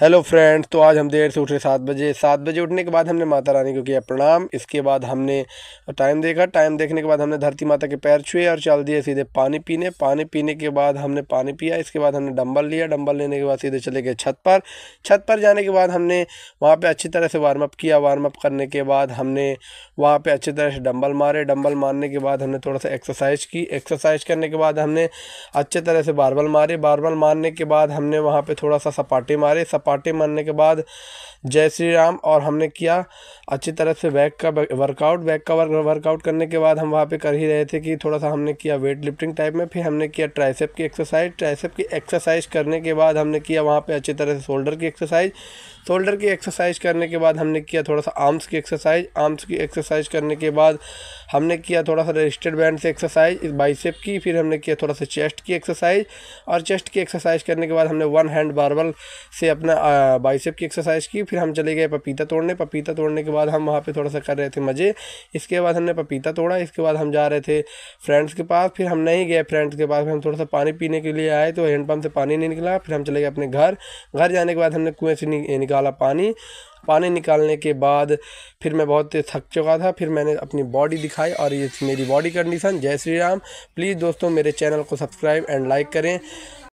hello friends तो आज हम देर से उठे सात बजे सात बजे उठने के बाद हमने माता रानी को किया प्रणाम इसके बाद हमने टाइम देखा टाइम देखने के बाद हमने धरती माता के पैर छुए और चल दिए सीधे पानी पीने पानी पीने के बाद हमने पानी पिया इसके बाद हमने डंबल लिया डम्बल लेने के बाद सीधे चले गए छत पर छत पर जाने के बाद हमने वहाँ पर अच्छी तरह से वार्म अप किया वार्म अप करने के बाद हमने वहाँ पर अच्छी तरह से डम्बल मारे डम्बल मारने के बाद हमने थोड़ा सा एक्सरसाइज की एक्सरसाइज करने के बाद हमने अच्छे तरह से बारबल मारे बारबल मारने के बाद हमने वहाँ पर थोड़ा सा सपाटे मारे पार्टी मारने के बाद जय श्री राम और हमने किया अच्छी तरह से बैक का वर्कआउट बैक का वर्कआउट करने के बाद हम वहाँ पे कर ही रहे थे कि थोड़ा सा हमने किया वेट लिफ्टिंग टाइप में फिर हमने किया ट्राइसेप की एक्सरसाइज ट्राइसेप की एक्सरसाइज करने के बाद हमने किया वहाँ पे अच्छी तरह से शोल्डर की एक्सरसाइज शोल्डर की एक्सरसाइज करने के बाद हमने किया थोड़ा सा आर्म्स की एक्सरसाइज आर्म्स की एक्सरसाइज करने के बाद हमने किया थोड़ा सा रजिस्टर्ड बैंड से एक्सरसाइज बाइसेप की फिर हमने किया थोड़ा सा चेस्ट की एक्सरसाइज और चेस्ट की एक्सरसाइज करने के बाद हमने वन हैंड बारबल से अपना बाइसेप की एक्सरसाइज की फिर हम चले गए पपीता तोड़ने पपीता तोड़ने के बाद हम वहाँ पर थोड़ा सा कर रहे थे मज़े इसके बाद हमने पपीता तोड़ा इसके बाद हम जा रहे थे फ्रेंड्स के पास फिर हम नहीं गए फ्रेंड्स के पास हम थोड़ा सा पानी पीने के लिए आए तो हैंडपम्प से पानी नहीं निकला फिर हम चले गए अपने घर घर जाने के बाद हमने कुएँ से निकला निकाला पानी पानी निकालने के बाद फिर मैं बहुत थक चुका था फिर मैंने अपनी बॉडी दिखाई और ये मेरी बॉडी कंडीशन जय श्री राम प्लीज़ दोस्तों मेरे चैनल को सब्सक्राइब एंड लाइक करें